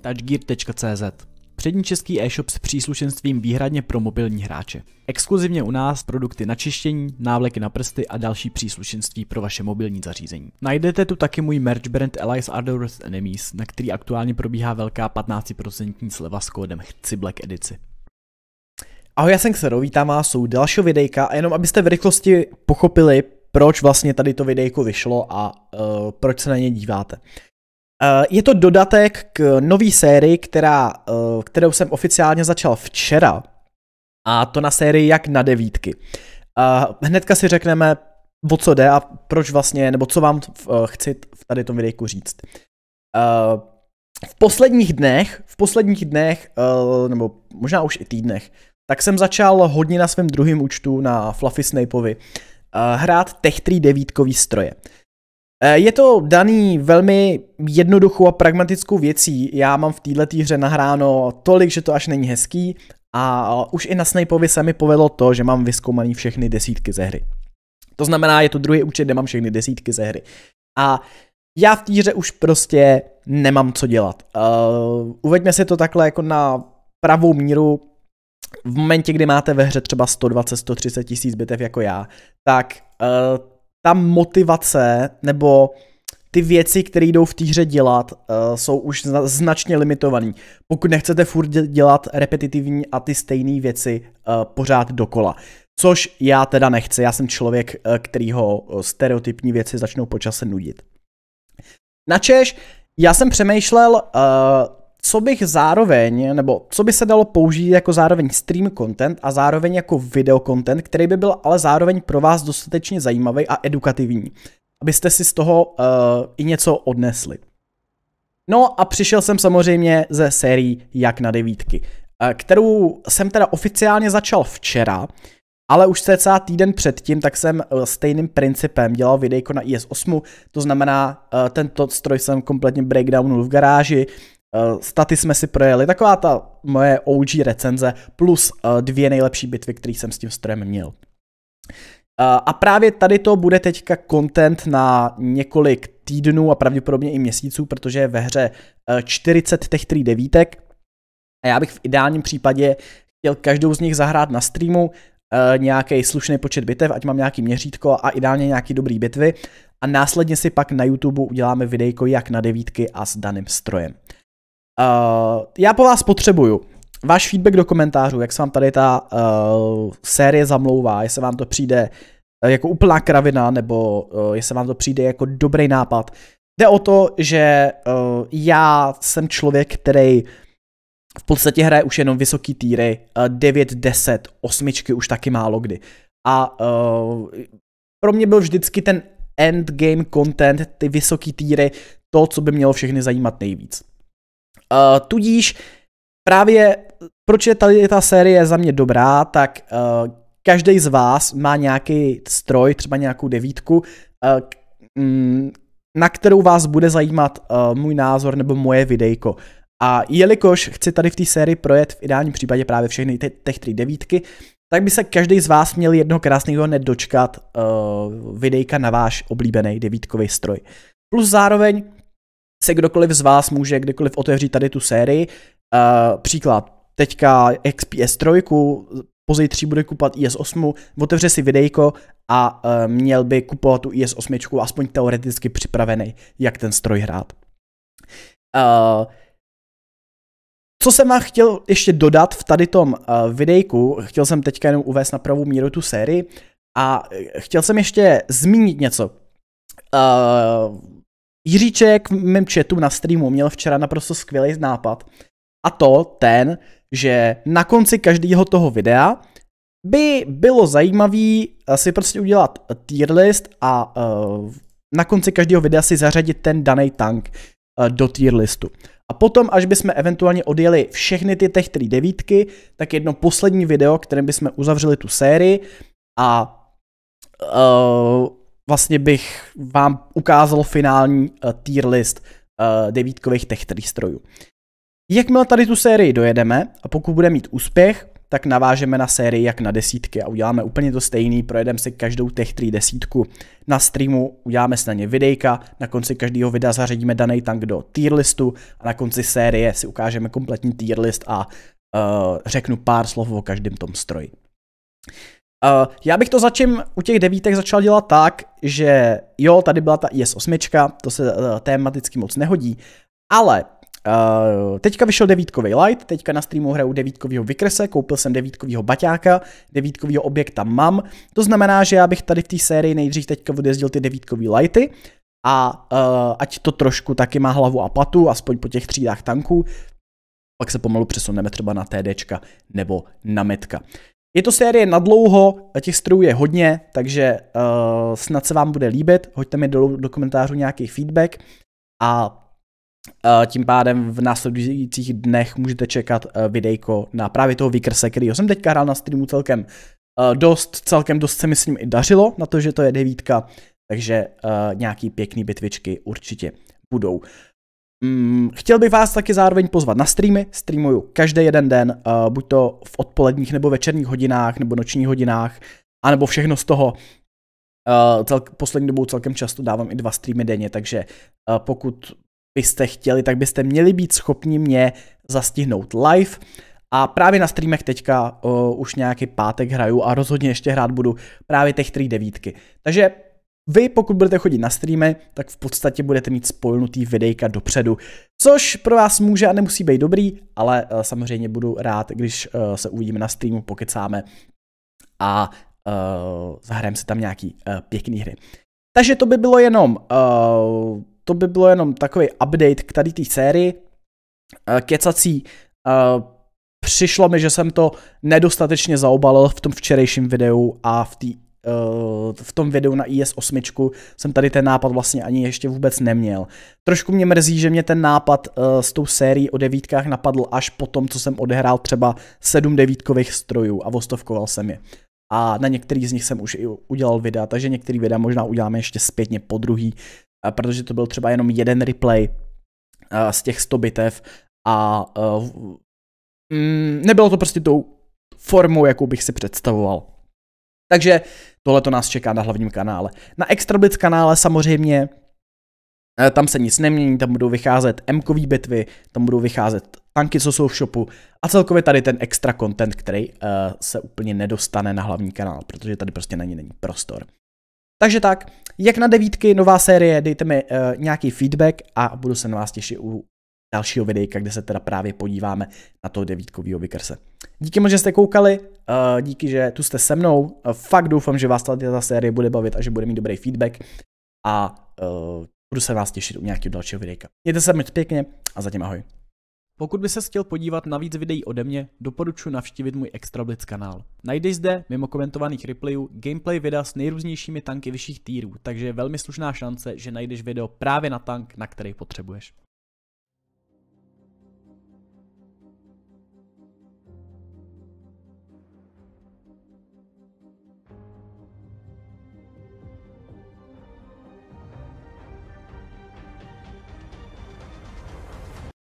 touchgear.cz Přední český e-shop s příslušenstvím výhradně pro mobilní hráče. Exkluzivně u nás produkty na čištění, návleky na prsty a další příslušenství pro vaše mobilní zařízení. Najdete tu taky můj merch brand Allies Ardorous Enemies, na který aktuálně probíhá velká 15% sleva s kódem Chci Black edici. Ahoj, já jsem Xero, vítám vás u dalšího videjka a jenom abyste v rychlosti pochopili, proč vlastně tady to videjko vyšlo a uh, proč se na ně díváte. Eh, je to dodatek k nové sérii, která, eh, kterou jsem oficiálně začal včera. A to na sérii jak na devítky. Eh, hnedka si řekneme, o co jde a proč vlastně, nebo co vám chci v tady tom videjku říct. V posledních dnech, v posledních dnech, nebo možná už i týdnech, tak jsem začal hodně na svém druhém účtu na Fluffy Snapeovi hrát Tech 3 devítkový stroje. Eh, je to daný velmi jednoduchou a pragmatickou věcí. Já mám v této hře nahráno tolik, že to až není hezký a už i na Snapeovi se mi povedlo to, že mám vyskoumaný všechny desítky ze hry. To znamená, je to druhý účet, kde mám všechny desítky ze hry. A já v té hře už prostě nemám co dělat. Uh, uveďme si to takhle jako na pravou míru. V momentě, kdy máte ve hře třeba 120-130 tisíc bitev jako já, tak uh, ta motivace nebo ty věci, které jdou v té hře dělat, uh, jsou už zna- značně limitované. Pokud nechcete furt dělat repetitivní a ty stejné věci uh, pořád dokola. Což já teda nechci, já jsem člověk, uh, eh, kterýho stereotypní věci začnou počase nudit. Načež, já jsem přemýšlel, uh, co bych zároveň, nebo co by se dalo použít jako zároveň stream content a zároveň jako video content, který by byl ale zároveň pro vás dostatečně zajímavý a edukativní, abyste si z toho uh, i něco odnesli. No a přišel jsem samozřejmě ze sérií Jak na devítky, eh, kterou jsem teda oficiálně začal včera, ale už celá týden předtím, tak jsem eh, stejným principem dělal videjko na IS8, to znamená, tento stroj jsem kompletně breakdownul v garáži, Uh, staty jsme si projeli, taková ta moje OG recenze plus uh, dvě nejlepší bitvy, které jsem s tím strojem měl. Uh, a právě tady to bude teďka content na několik týdnů a pravděpodobně i měsíců, protože je ve hře 40 těch 3 devítek a já bych v ideálním případě chtěl každou z nich zahrát na streamu, nějaký slušný počet bitev, ať mám nějaký měřítko a ideálně nějaký dobrý bitvy a následně si pak na YouTube uděláme videjko jak na devítky a s daným strojem. Uh, já po vás potřebuju váš feedback do komentářů, jak se vám tady ta uh, série zamlouvá, jestli vám to přijde eh, jako úplná kravina, nebo uh, jestli vám to přijde jako dobrý nápad. Jde o to, že uh, já jsem člověk, který v podstatě hraje už jenom vysoký týry, uh, 9, 10, 8 už taky málo kdy. A uh, pro mě byl vždycky ten endgame content, ty vysoký týry, to, co by mělo všechny zajímat nejvíc. Uh, tudíž právě proč je tady ta série za mě dobrá, tak uh, eh, každý z vás má nějaký stroj, třeba nějakou devítku, uh, mm, na kterou vás bude zajímat uh, můj názor nebo moje videjko. A jelikož chci tady v té sérii projet v ideálním případě právě všechny te- těch tři devítky, tak by se každý z vás měl jednoho krásného nedočkat uh, videjka na váš oblíbený devítkový stroj. Plus zároveň se kdokoliv z vás může kdykoliv otevřít tady tu sérii. Uh, příklad, teďka XPS 3, pozítří bude kupovat IS-8, e otevře si videjko a uh, měl by kupovat tu IS-8, e aspoň teoreticky připravený, jak ten stroj hrát. Uh, co jsem vám chtěl ještě dodat v tady tom uh, videjku, chtěl jsem teďka jenom uvést na pravou míru tu sérii a chtěl jsem ještě zmínit něco. Uh, Jiříček v mém chatu na streamu měl včera naprosto skvělý nápad. A to ten, že na konci každého toho videa by bylo zajímavý si prostě udělat tier list a uh, na konci každého videa si zařadit ten daný tank uh, do tier listu. A potom, až bychom eventuálně odjeli všechny ty Tech 3 devítky, tak jedno poslední video, kterým bychom uzavřeli tu sérii a uh, vlastně bych vám ukázal finální eh, tier list eh, devítkových tech strojů. Jakmile tady tu sérii dojedeme a pokud bude mít úspěch, tak navážeme na sérii jak na desítky a uděláme úplně to stejný, projedeme si každou Tech tří desítku na streamu, uděláme si na ně videjka, na konci každého videa zařadíme daný tank do tier listu a na konci série si ukážeme kompletní tier list a uh, řeknu pár slov o každém tom stroji. Uh, já bych to začím u těch devítek začal dělat tak, že jo, tady byla ta IS-8, to se uh, eh, tématicky moc nehodí, ale Uh, teďka vyšel devítkový light, teďka na streamu hraju devítkovýho vykrese, koupil jsem devítkovýho baťáka, devítkovýho objekta mám, to znamená, že já bych tady v té sérii nejdřív teďka odjezdil ty devítkový lighty a uh, ať to trošku taky má hlavu a patu, aspoň po těch třídách tanků, pak se pomalu přesuneme třeba na TDčka nebo na metka. Je to série na dlouho, těch strojů je hodně, takže uh, snad se vám bude líbit. Hoďte mi dolů do komentářů nějaký feedback a uh, tím pádem v následujících dnech můžete čekat uh, videjko na právě toho Vikerse, který jsem teďka hrál na streamu celkem uh, dost, celkem dost se mi s ním i dařilo, na to, že to je devítka, takže uh, nějaký pěkný bitvičky určitě budou. Mm, chtěl bych vás taky zároveň pozvat na streamy, streamuju každý jeden den, uh, buď to v odpoledních nebo večerních hodinách, nebo nočních hodinách, anebo všechno z toho. Uh, eh, cel, poslední dobou celkem často dávám i dva streamy denně, takže uh, pokud byste chtěli, tak byste měli být schopni mě zastihnout live. A právě na streamech teďka uh, už nějaký pátek hraju a rozhodně ještě hrát budu právě těch 3 devítky. Takže vy, pokud budete chodit na streamy, tak v podstatě budete mít spojnutý videjka dopředu, což pro vás může a nemusí být dobrý, ale eh, samozřejmě budu rád, když eh, se uvidíme na streamu, pokecáme a uh, zahrajeme si tam nějaký uh, pěkný hry. Takže to by bylo jenom, uh, to by bylo jenom takový update k tady té sérii. Uh, kecací uh, přišlo mi, že jsem to nedostatečně zaobalil v tom včerejším videu a v té Eh, v tom videu na IS-8 jsem tady ten nápad vlastně ani ještě vůbec neměl. Trošku mě mrzí, že mě ten nápad eh, s tou sérií o devítkách napadl až po tom, co jsem odehrál třeba sedm devítkových strojů a vostovkoval jsem je. A na některý z nich jsem už i udělal videa, takže některý videa možná uděláme ještě zpětně po druhý, eh, protože to byl třeba jenom jeden replay z těch 100 bitev a mm, nebylo to prostě tou formou, jakou bych si představoval. Takže tohle to nás čeká na hlavním kanále. Na Extrablitz kanále samozřejmě eh, tam se nic nemění, tam budou vycházet m bitvy, tam budou vycházet tanky, co jsou v shopu a celkově tady ten extra content, který uh, se úplně nedostane na hlavní kanál, protože tady prostě na ně není prostor. Takže tak, jak na devítky, nová série, dejte mi uh, nějaký feedback a budu se na vás těšit u dalšího videjka, kde se teda právě podíváme na toho devítkovýho Vikerse. Díky moc, že jste koukali, eh, díky, že tu jste se mnou. Eh, fakt doufám, že vás ta série bude bavit a že bude mít dobrý feedback. A uh, budu se vás těšit u nějakého dalšího videjka. Mějte se moc pěkně a zatím ahoj. Pokud by se chtěl podívat na víc videí ode mě, doporučuji navštívit můj Blitz kanál. Najdeš zde, mimo komentovaných replayů, gameplay videa s nejrůznějšími tanky vyšších týrů, takže je velmi slušná šance, že najdeš video právě na tank, na který potřebuješ.